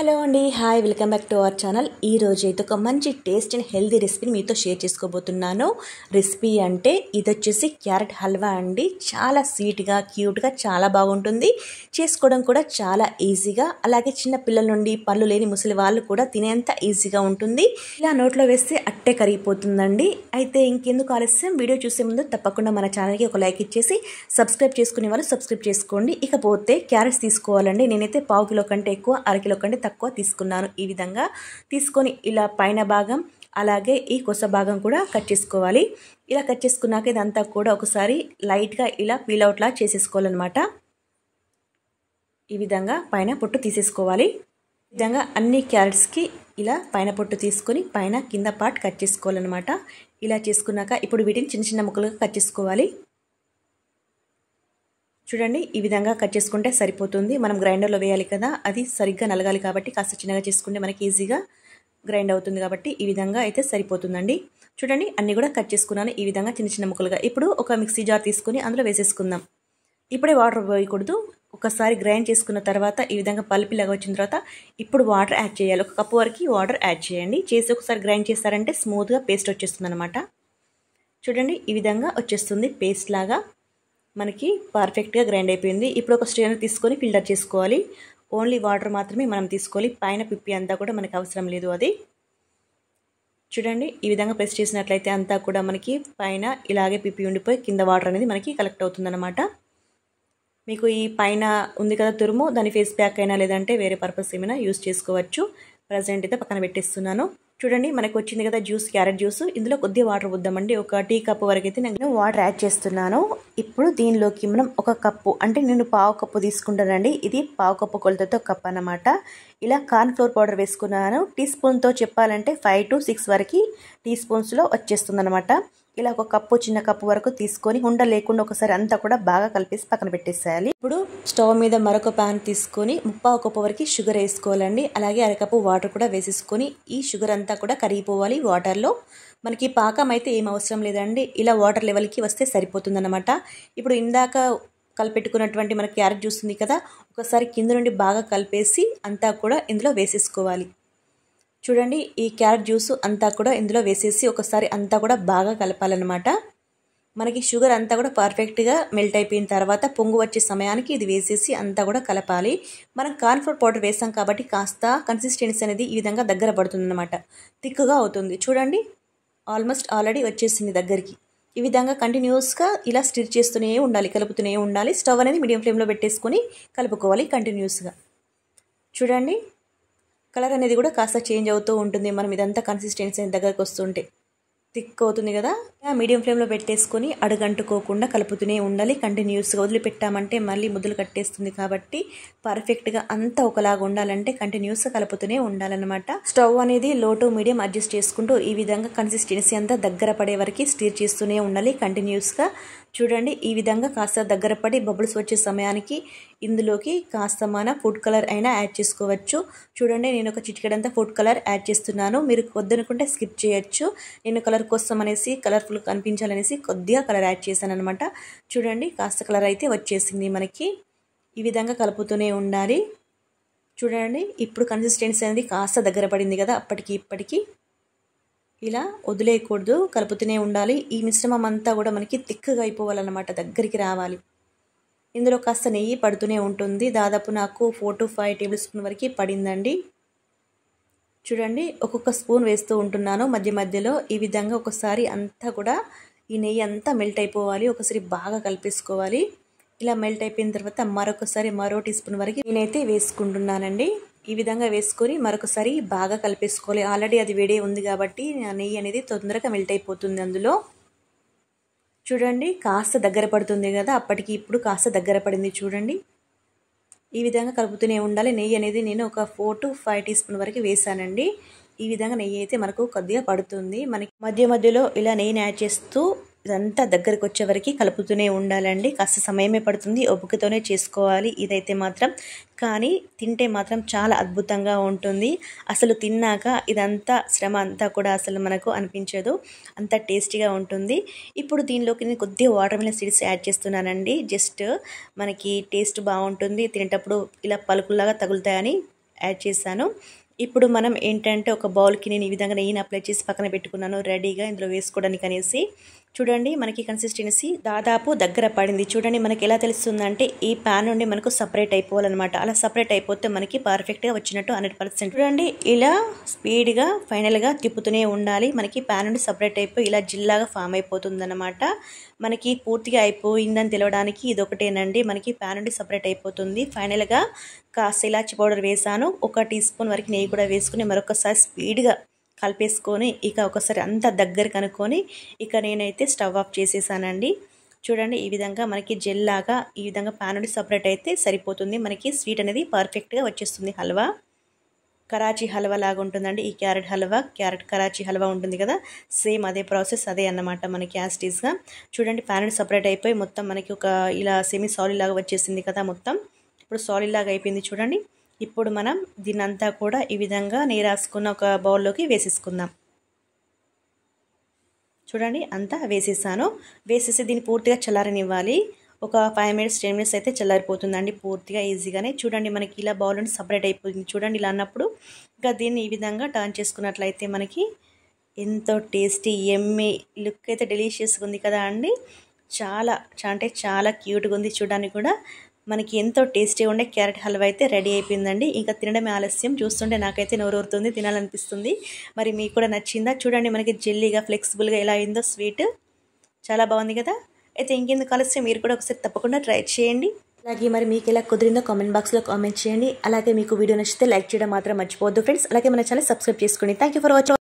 hello అండి hi welcome back to our channel ఈ అయితే ఒక మంచి టేస్ట్ అండ్ హెల్దీ రెసిపీని మీతో షేర్ చేసుకోబోతున్నాను రెసిపీ అంటే ఇది వచ్చేసి క్యారెట్ హల్వా అండి చాలా స్వీట్గా క్యూట్గా చాలా బాగుంటుంది చేసుకోవడం కూడా చాలా ఈజీగా అలాగే చిన్న పిల్లల నుండి పళ్ళు లేని ముసలి వాళ్ళు కూడా తినేంత ఈజీగా ఉంటుంది ఇలా నోట్లో వేస్తే అట్టే కరిగిపోతుందండి అయితే ఇంకెందుకు ఆలస్యం వీడియో చూసే ముందు తప్పకుండా మన ఛానల్కి ఒక లైక్ ఇచ్చేసి సబ్స్క్రైబ్ చేసుకునే వాళ్ళు సబ్స్క్రైబ్ చేసుకోండి ఇకపోతే క్యారెట్స్ తీసుకోవాలండి నేనైతే పావు కిలో కంటే ఎక్కువ అరకిలో కంటే తక్కువ తీసుకున్నాను ఈ విధంగా తీసుకొని ఇలా పైన భాగం అలాగే ఈ కొస భాగం కూడా కట్ చేసుకోవాలి ఇలా కట్ చేసుకున్నాక ఇదంతా కూడా ఒకసారి లైట్గా ఇలా పీలౌట్లా చేసేసుకోవాలన్నమాట ఈ విధంగా పైన పొట్టు తీసేసుకోవాలి ఈ విధంగా అన్ని క్యారెట్స్కి ఇలా పైన పొట్టు తీసుకొని పైన కింద పార్ట్ కట్ చేసుకోవాలన్నమాట ఇలా చేసుకున్నాక ఇప్పుడు వీటిని చిన్న చిన్న ముక్కలుగా కట్ చేసుకోవాలి చూడండి ఈ విధంగా కట్ చేసుకుంటే సరిపోతుంది మనం గ్రైండర్లో వేయాలి కదా అది సరిగ్గా నలగాలి కాబట్టి కాస్త చిన్నగా చేసుకుంటే మనకి ఈజీగా గ్రైండ్ అవుతుంది కాబట్టి ఈ విధంగా అయితే సరిపోతుందండి చూడండి అన్నీ కూడా కట్ చేసుకున్నాను ఈ విధంగా చిన్న చిన్న ముక్కలుగా ఇప్పుడు ఒక మిక్సీ జార్ తీసుకుని అందులో వేసేసుకుందాం ఇప్పుడే వాటర్ పోయకూడదు ఒకసారి గ్రైండ్ చేసుకున్న తర్వాత ఈ విధంగా పల్పిలాగా వచ్చిన తర్వాత ఇప్పుడు వాటర్ యాడ్ చేయాలి ఒక కప్పు వరకు వాటర్ యాడ్ చేయండి చేసి ఒకసారి గ్రైండ్ చేస్తారంటే స్మూత్గా పేస్ట్ వచ్చేస్తుంది అనమాట చూడండి ఈ విధంగా వచ్చేస్తుంది పేస్ట్ లాగా మనకి పర్ఫెక్ట్గా గ్రైండ్ అయిపోయింది ఇప్పుడు ఒక స్ట్రైనర్ తీసుకొని ఫిల్టర్ చేసుకోవాలి ఓన్లీ వాటర్ మాత్రమే మనం తీసుకోవాలి పైన పిప్పి అంతా కూడా మనకి అవసరం లేదు అది చూడండి ఈ విధంగా ప్రెస్ చేసినట్లయితే అంతా కూడా మనకి పైన ఇలాగే పిప్పి ఉండిపోయి కింద వాటర్ అనేది మనకి కలెక్ట్ అవుతుందన్నమాట మీకు ఈ పైన ఉంది కదా తురుము దాని ఫేస్ ప్యాక్ అయినా లేదంటే వేరే పర్పస్ ఏమైనా యూస్ చేసుకోవచ్చు ప్రజెంట్ అయితే పక్కన పెట్టేస్తున్నాను చూడండి మనకు వచ్చింది కదా జ్యూస్ క్యారెట్ జ్యూస్ ఇందులో కొద్దిగా వాటర్ వద్దామండి ఒక టీ కప్ వరకు అయితే నేను వాటర్ యాడ్ చేస్తున్నాను ఇప్పుడు దీనిలోకి మనం ఒక కప్పు అంటే నేను పావు కప్పు తీసుకుంటానండి ఇది పావు కప్పు కొలతతో కప్ అనమాట ఇలా కార్న్ ఫ్లోర్ పౌడర్ వేసుకున్నాను టీ స్పూన్తో చెప్పాలంటే ఫైవ్ టు సిక్స్ వరకు టీ స్పూన్స్లో వచ్చేస్తుంది అనమాట ఇలా ఒక కప్పు చిన్న కప్పు వరకు తీసుకొని ఉండ లేకుండా ఒకసారి అంతా కూడా బాగా కలిపేసి పక్కన పెట్టేసేయాలి ఇప్పుడు స్టవ్ మీద మరొక ప్యాన్ తీసుకొని ముప్పావు కప్పు వరకు షుగర్ వేసుకోవాలండి అలాగే అరకప్పు వాటర్ కూడా వేసేసుకొని ఈ షుగర్ అంతా కూడా కరిగిపోవాలి వాటర్లో మనకి పాకం అయితే ఏం అవసరం లేదండి ఇలా వాటర్ లెవెల్కి వస్తే సరిపోతుందన్నమాట ఇప్పుడు ఇందాక కలిపెట్టుకున్నటువంటి మన క్యారెట్ జ్యూస్ ఉంది కదా ఒకసారి కింద నుండి బాగా కలిపేసి అంతా కూడా ఇందులో వేసేసుకోవాలి చూడండి ఈ క్యారెట్ జ్యూస్ అంతా కూడా ఇందులో వేసేసి ఒకసారి అంతా కూడా బాగా కలపాలన్నమాట మనకి షుగర్ అంతా కూడా పర్ఫెక్ట్గా మెల్ట్ అయిపోయిన తర్వాత పొంగు వచ్చే సమయానికి ఇది వేసేసి అంతా కూడా కలపాలి మనం కార్న్ఫ్లోర్ పౌడర్ వేసాం కాబట్టి కాస్త కన్సిస్టెన్సీ అనేది ఈ విధంగా దగ్గర పడుతుందన్నమాట థిక్గా అవుతుంది చూడండి ఆల్మోస్ట్ ఆల్రెడీ వచ్చేసింది దగ్గరికి ఈ విధంగా కంటిన్యూస్గా ఇలా స్టిర్ చేస్తూనే ఉండాలి కలుపుతూనే ఉండాలి స్టవ్ అనేది మీడియం ఫ్లేమ్లో పెట్టేసుకొని కలుపుకోవాలి కంటిన్యూస్గా చూడండి కలర్ అనేది కూడా కాస్త చేంజ్ అవుతూ ఉంటుంది మనం ఇదంతా కన్సిస్టెన్సీ దగ్గరకు వస్తుంటే థిక్ అవుతుంది కదా మీడియం ఫ్లేమ్లో పెట్టేసుకొని అడుగంటుకోకుండా కలుపుతూనే ఉండాలి కంటిన్యూస్గా వదిలిపెట్టామంటే మళ్ళీ ముద్దలు కట్టేస్తుంది కాబట్టి పర్ఫెక్ట్గా అంతా ఒకలాగా ఉండాలంటే కంటిన్యూస్గా కలుపుతూనే ఉండాలన్నమాట స్టవ్ అనేది లో టు మీడియం అడ్జస్ట్ చేసుకుంటూ ఈ విధంగా కన్సిస్టెన్సీ అంతా దగ్గర పడే వరకు స్టీర్ చేస్తూనే ఉండాలి కంటిన్యూస్గా చూడండి ఈ విధంగా కాస్త దగ్గర పడి బబుల్స్ వచ్చే సమయానికి ఇందులోకి కాస్త మన ఫుడ్ కలర్ అయినా యాడ్ చేసుకోవచ్చు చూడండి నేను ఒక చిటికడంతా ఫుడ్ కలర్ యాడ్ చేస్తున్నాను మీరు వద్దనుకుంటే స్కిప్ చేయొచ్చు నేను కలర్ కోసం అనేసి కలర్ఫుల్ కనిపించాలనేసి కొద్దిగా కలర్ యాడ్ చేశాను అనమాట చూడండి కాస్త కలర్ అయితే వచ్చేసింది మనకి ఈ విధంగా కలుపుతూనే ఉండాలి చూడండి ఇప్పుడు కన్సిస్టెన్సీ అనేది కాస్త దగ్గర పడింది కదా అప్పటికి ఇప్పటికీ ఇలా వదిలేయకూడదు కలుపుతూనే ఉండాలి ఈ మిశ్రమం అంతా కూడా మనకి తిక్కగా అయిపోవాలన్నమాట దగ్గరికి రావాలి ఇందులో కాస్త నెయ్యి పడుతూనే ఉంటుంది దాదాపు నాకు four to five tablespoon వరకు పడిందండి చూడండి ఒక్కొక్క స్పూన్ వేస్తూ ఉంటున్నాను మధ్య మధ్యలో ఈ విధంగా ఒకసారి అంతా కూడా ఈ నెయ్యి అంతా మెల్ట్ అయిపోవాలి ఒకసారి బాగా కలిపేసుకోవాలి ఇలా మెల్ట్ అయిపోయిన తర్వాత మరొకసారి మరో టీ స్పూన్ వరకు నేనైతే వేసుకుంటున్నానండి ఈ విధంగా వేసుకొని మరొకసారి బాగా కలిపేసుకోవాలి ఆల్రెడీ అది వేడే ఉంది కాబట్టి నెయ్యి అనేది తొందరగా మెల్ట్ అయిపోతుంది అందులో చూడండి కాస్త దగ్గర పడుతుంది కదా అప్పటికి ఇప్పుడు కాస్త దగ్గర పడింది చూడండి ఈ విధంగా కలుపుతూనే ఉండాలి నెయ్యి అనేది నేను ఒక four to five teaspoon వరకు వేసానండి ఈ విధంగా నెయ్యి అయితే మనకు కొద్దిగా పడుతుంది మనకి మధ్య మధ్యలో ఇలా నెయ్యిని యాడ్ చేస్తూ ఇదంతా దగ్గరకు వచ్చేవరకు కలుపుతూనే ఉండాలండి కాస్త సమయమే పడుతుంది ఒప్పుకతోనే చేసుకోవాలి ఇదైతే మాత్రం కానీ తింటే మాత్రం చాలా అద్భుతంగా ఉంటుంది అసలు తిన్నాక ఇదంతా శ్రమ అంతా కూడా అసలు మనకు అనిపించదు అంత టేస్టీగా ఉంటుంది ఇప్పుడు దీనిలోకి నేను కొద్దిగా వాటర్ మిలన్ సీడ్స్ యాడ్ చేస్తున్నానండి జస్ట్ మనకి టేస్ట్ బాగుంటుంది తినేటప్పుడు ఇలా పలుకుల్లాగా తగులుతాయని యాడ్ చేశాను ఇప్పుడు మనం ఏంటంటే ఒక బౌల్కి నేను ఈ విధంగా నెయ్యిని అప్లై చేసి పక్కన పెట్టుకున్నాను రెడీగా ఇందులో వేసుకోవడానికి అనేసి చూడండి మనకి కన్సిస్టెన్సీ దాదాపు దగ్గర పడింది చూడండి మనకి ఎలా తెలుస్తుందంటే ఈ ప్యాన్ నుండి మనకు సపరేట్ అయిపోవాలన్నమాట అలా సపరేట్ అయిపోతే మనకి పర్ఫెక్ట్గా వచ్చినట్టు హండ్రెడ్ పర్సెంట్ చూడండి ఇలా స్పీడ్గా ఫైనల్గా తిప్పుతూనే ఉండాలి మనకి ప్యాన్ నుండి సపరేట్ అయిపోయి ఇలా జిల్లాగా ఫామ్ అయిపోతుందన్నమాట మనకి పూర్తిగా అయిపోయిందని తెలవడానికి ఇది ఒకటేనండి మనకి ప్యాన్ నుండి సపరేట్ అయిపోతుంది ఫైనల్గా కాస్త ఇలాచి పౌడర్ వేసాను ఒక టీ స్పూన్ వరకు నెయ్యి కూడా వేసుకుని మరొకసారి స్పీడ్గా కలిపేసుకొని ఇక ఒకసారి అంత దగ్గర కనుక్కొని ఇక నేనైతే స్టవ్ ఆఫ్ చేసేసానండి చూడండి ఈ విధంగా మనకి జెల్ లాగా ఈ విధంగా ప్యాన్ సపరేట్ అయితే సరిపోతుంది మనకి స్వీట్ అనేది పర్ఫెక్ట్గా వచ్చేస్తుంది హల్వా కరాచీ హల్వా లాగా ఉంటుందండి ఈ క్యారెట్ హల్వా క్యారెట్ కరాచీ హల్వా ఉంటుంది కదా సేమ్ అదే ప్రాసెస్ అదే అన్నమాట మనకి యాస్టీస్గా చూడండి ప్యాన్ సపరేట్ అయిపోయి మొత్తం మనకి ఒక ఇలా సెమీ సాలిడ్ లాగా వచ్చేసింది కదా మొత్తం ఇప్పుడు సాలిడ్ లాగా అయిపోయింది చూడండి ఇప్పుడు మనం దీనంతా కూడా ఈ విధంగా నీరాసుకున్న ఒక బౌల్లోకి వేసేసుకుందాం చూడండి అంతా వేసేసాను వేసేసి దీన్ని పూర్తిగా చల్లారనివ్వాలి ఒక ఫైవ్ మినిట్స్ టెన్ మినిట్స్ అయితే చల్లారిపోతుందండి పూర్తిగా ఈజీగానే చూడండి మనకి ఇలా బౌల్ నుండి సపరేట్ అయిపోతుంది చూడండి ఇలా అన్నప్పుడు ఇంకా దీన్ని ఈ విధంగా టర్న్ చేసుకున్నట్లయితే మనకి ఎంతో టేస్టీ ఎమ్మె లుక్ అయితే డెలీషియస్గా ఉంది కదా అండి చాలా అంటే చాలా క్యూట్గా ఉంది చూడడానికి కూడా మనకి ఎంతో టేస్టీ ఉండే క్యారెట్ హల్వా అయితే రెడీ అయిపోయిందండి ఇంకా తినడమే ఆలస్యం చూస్తుంటే నాకైతే నోరూరుతుంది తినాలనిపిస్తుంది మరి మీకు కూడా నచ్చిందా చూడండి మనకి జెల్లీగా ఫ్లెక్సిబుల్గా ఎలా అయిందో స్వీట్ చాలా బాగుంది కదా అయితే ఇంకెందుకు ఆలస్యం మీరు కూడా ఒకసారి తప్పకుండా ట్రై చేయండి అలాగే మరి మీకు ఎలా కుదిరిందో కామెంట్ బాక్స్లో కామెంట్ చేయండి అలాగే మీకు వీడియో నచ్చితే లైక్ చేయడం మాత్రం మర్చిపోవద్దు ఫ్రెండ్స్ అలాగే మన ఛానల్ సబ్స్క్రైబ్ చేసుకోండి థ్యాంక్ ఫర్ వాచింగ్